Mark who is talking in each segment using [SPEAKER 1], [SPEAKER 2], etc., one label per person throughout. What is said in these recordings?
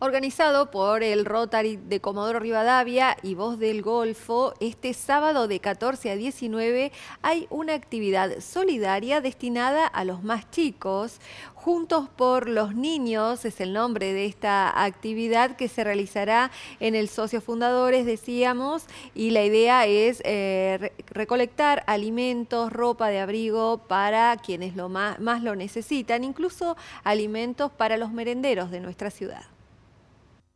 [SPEAKER 1] organizado por el Rotary de Comodoro Rivadavia y Voz del Golfo. Este sábado de 14 a 19 hay una actividad solidaria destinada a los más chicos. Juntos por los Niños es el nombre de esta actividad que se realizará en el Socio Fundadores, decíamos, y la idea es eh, recolectar alimentos, ropa de abrigo para quienes lo más lo necesitan, incluso alimentos para los merenderos de nuestra ciudad.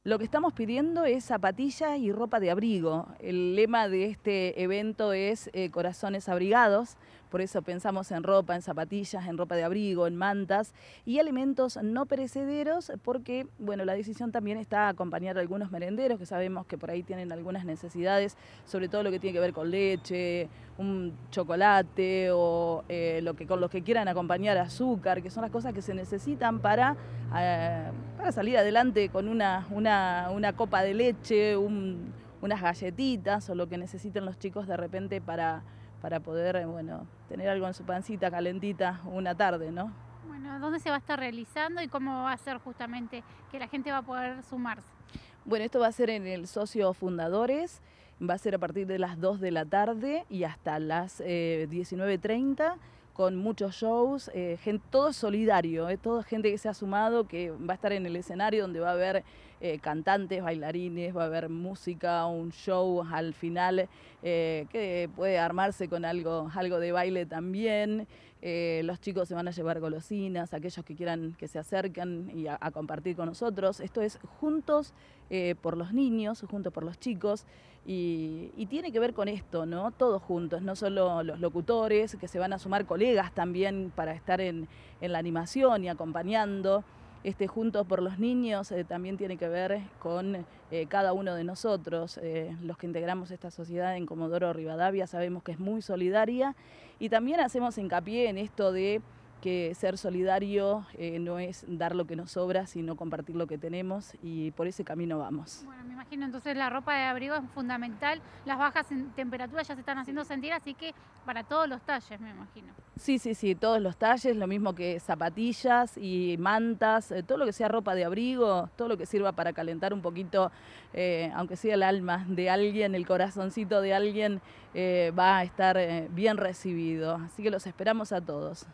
[SPEAKER 2] Lo que estamos pidiendo es zapatillas y ropa de abrigo. El lema de este evento es eh, corazones abrigados, por eso pensamos en ropa, en zapatillas, en ropa de abrigo, en mantas y alimentos no perecederos porque, bueno, la decisión también está acompañar a algunos merenderos que sabemos que por ahí tienen algunas necesidades, sobre todo lo que tiene que ver con leche un chocolate o eh, lo con los que quieran acompañar azúcar, que son las cosas que se necesitan para, eh, salir adelante con una, copa de leche, unas galletitas o lo que necesiten los chicos de repente para, poder eh, tener algo en su pancita calentita una tarde, ¿no?
[SPEAKER 3] Bueno, ¿dónde se va a estar realizando y cómo va a ser justamente que la gente va a poder sumarse?
[SPEAKER 2] Bueno, esto va a ser en el Socio Fundadores va a ser a partir de las 2 de la tarde y hasta las eh, 19.30 con muchos shows, eh, gente, todo solidario, eh, toda gente que se ha sumado, que va a estar en el escenario donde va a haber eh, cantantes, bailarines, va a haber música, un show al final que puede armarse con algo, algo de baile también. Eh, los chicos se van a llevar golosinas, aquellos que quieran que se acerquen y a, compartir con nosotros. Esto es juntos eh, por los niños, juntos por los chicos, y, tiene que ver con esto, ¿no? Todos juntos, no solo los locutores, que se van a sumar colegas también para estar en la animación y acompañando. Este Juntos por los Niños eh, también tiene que ver con eh, cada uno de nosotros. Eh, los que integramos esta sociedad en Comodoro Rivadavia sabemos que es muy solidaria y también hacemos hincapié en esto de que ser solidario eh, no es dar lo que nos sobra, sino compartir lo que tenemos y por ese camino vamos. Bueno,
[SPEAKER 3] me imagino entonces la ropa de abrigo es fundamental, las bajas temperaturas ya se están haciendo sentir, así que para todos los talles, me imagino.
[SPEAKER 2] Sí, sí, sí, todos los talles, lo mismo que zapatillas y mantas, eh, todo lo que sea ropa de abrigo, todo lo que sirva para calentar un poquito, eh, aunque sea el alma de alguien, el corazoncito de alguien, va a estar bien recibido. Así que los esperamos a todos.